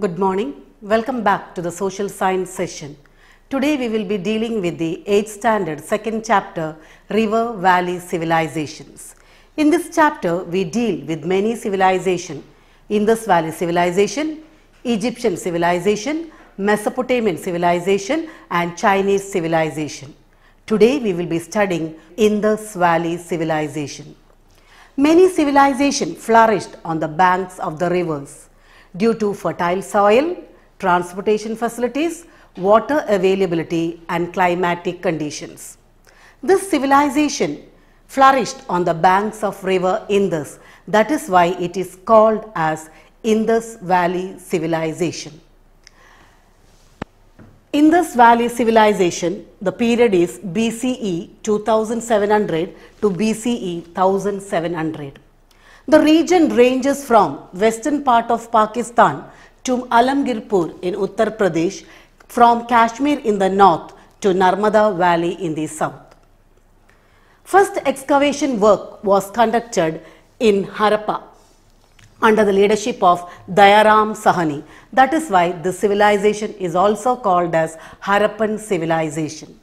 Good morning. Welcome back to the social science session. Today we will be dealing with the 8th standard 2nd chapter River Valley Civilizations. In this chapter we deal with many civilization. Indus Valley Civilization, Egyptian Civilization, Mesopotamian Civilization and Chinese Civilization. Today we will be studying Indus Valley Civilization. Many civilization flourished on the banks of the rivers due to fertile soil, transportation facilities, water availability and climatic conditions. This civilization flourished on the banks of river Indus. That is why it is called as Indus Valley Civilization. Indus Valley Civilization, the period is BCE 2700 to BCE 1700. The region ranges from western part of Pakistan to Alamgirpur in Uttar Pradesh, from Kashmir in the north to Narmada Valley in the south. First excavation work was conducted in Harappa under the leadership of Dayaram Sahani. That is why this civilization is also called as Harappan civilization.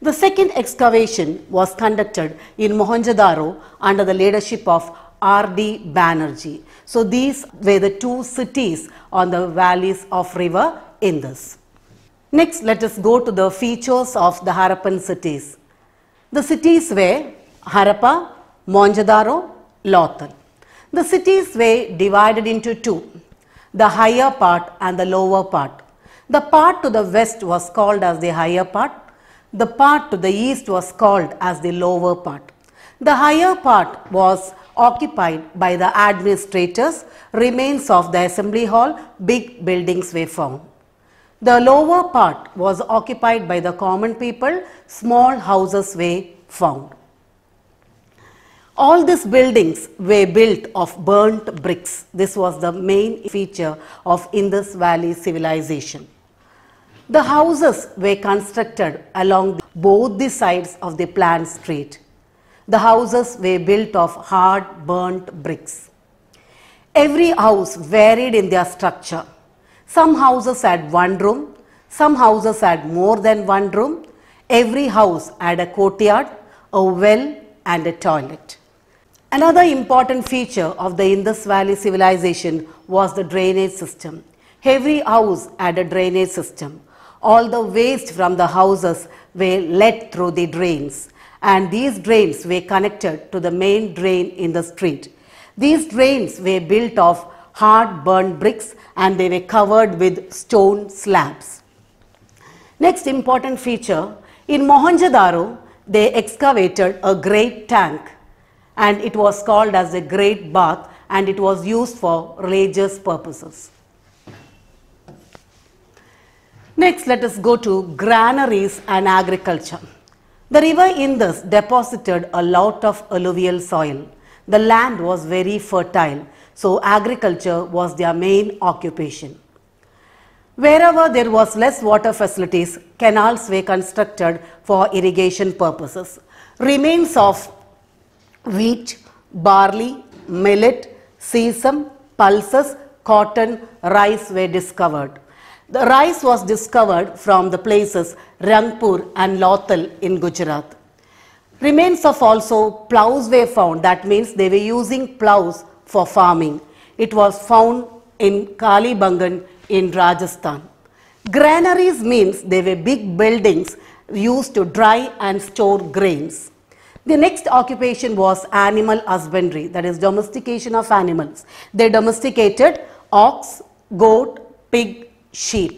The second excavation was conducted in Mohenjo-daro under the leadership of R.D. Banerjee. So these were the two cities on the valleys of river Indus. Next, let us go to the features of the Harappan cities. The cities were Harappa, Mohenjo-daro, The cities were divided into two, the higher part and the lower part. The part to the west was called as the higher part. The part to the east was called as the lower part. The higher part was occupied by the administrators, remains of the assembly hall, big buildings were found. The lower part was occupied by the common people, small houses were found. All these buildings were built of burnt bricks. This was the main feature of Indus Valley civilization. The houses were constructed along both the sides of the planned street. The houses were built of hard burnt bricks. Every house varied in their structure. Some houses had one room, some houses had more than one room. Every house had a courtyard, a well and a toilet. Another important feature of the Indus Valley civilization was the drainage system. Every house had a drainage system. All the waste from the houses were let through the drains and these drains were connected to the main drain in the street. These drains were built of hard burned bricks and they were covered with stone slabs. Next important feature, in Mohenjo-daro, they excavated a great tank and it was called as a great bath and it was used for religious purposes. Next, let us go to granaries and agriculture. The river Indus deposited a lot of alluvial soil. The land was very fertile, so agriculture was their main occupation. Wherever there was less water facilities, canals were constructed for irrigation purposes. Remains of wheat, barley, millet, sesame, pulses, cotton, rice were discovered. The rice was discovered from the places Rangpur and Lothal in Gujarat. Remains of also plows were found that means they were using plows for farming. It was found in Kalibangan in Rajasthan. Granaries means they were big buildings used to dry and store grains. The next occupation was animal husbandry, that is domestication of animals. They domesticated ox, goat, pig, sheep.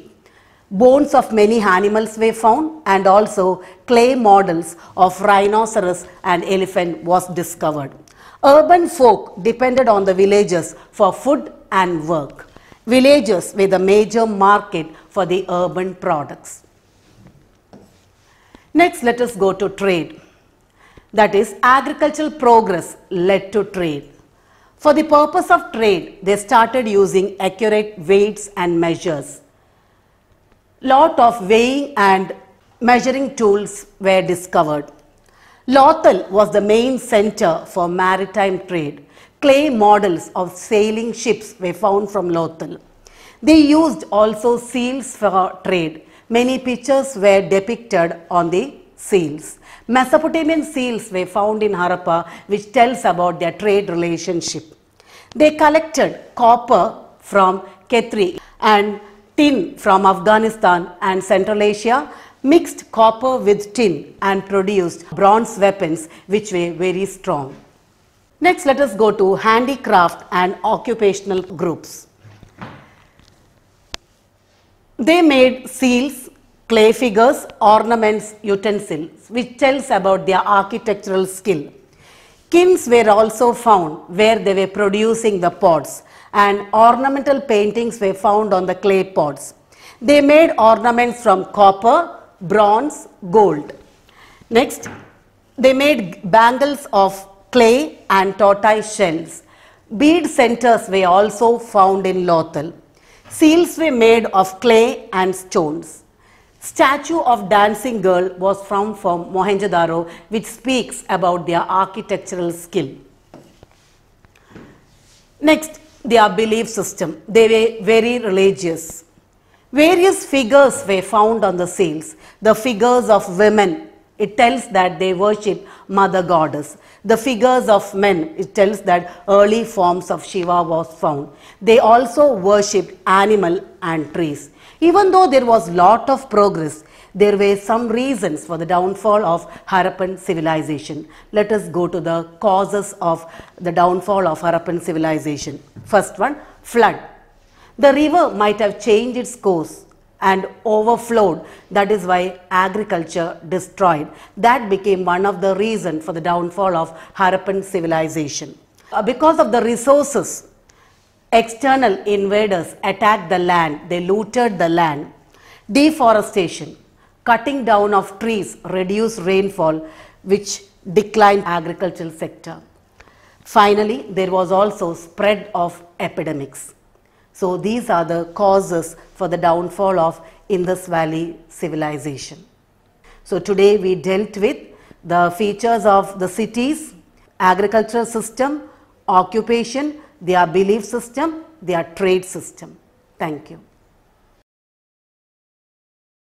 Bones of many animals were found and also clay models of rhinoceros and elephant was discovered. Urban folk depended on the villagers for food and work. Villagers were the major market for the urban products. Next, let us go to trade. That is, agricultural progress led to trade. For the purpose of trade, they started using accurate weights and measures lot of weighing and measuring tools were discovered. Lothal was the main center for maritime trade. Clay models of sailing ships were found from Lothal. They used also seals for trade. Many pictures were depicted on the seals. Mesopotamian seals were found in Harappa which tells about their trade relationship. They collected copper from Khetri and tin from Afghanistan and Central Asia, mixed copper with tin and produced bronze weapons which were very strong. Next let us go to handicraft and occupational groups. They made seals, clay figures, ornaments, utensils which tells about their architectural skill. Kilns were also found where they were producing the pots and ornamental paintings were found on the clay pots. They made ornaments from copper, bronze, gold. Next, they made bangles of clay and tortoise shells. Bead centers were also found in Lothal. Seals were made of clay and stones. Statue of dancing girl was from Mohenjo-daro which speaks about their architectural skill. Next, their belief system. They were very religious. Various figures were found on the seals. The figures of women, it tells that they worship mother goddess. The figures of men, it tells that early forms of Shiva was found. They also worshipped animal and trees. Even though there was lot of progress, there were some reasons for the downfall of Harappan civilization. Let us go to the causes of the downfall of Harappan civilization. First one, flood. The river might have changed its course and overflowed. That is why agriculture destroyed. That became one of the reasons for the downfall of Harappan civilization. Uh, because of the resources, external invaders attacked the land, they looted the land. Deforestation cutting down of trees reduce rainfall which declined agricultural sector. Finally, there was also spread of epidemics. So these are the causes for the downfall of Indus Valley civilization. So today we dealt with the features of the cities, agricultural system, occupation, their belief system, their trade system. Thank you.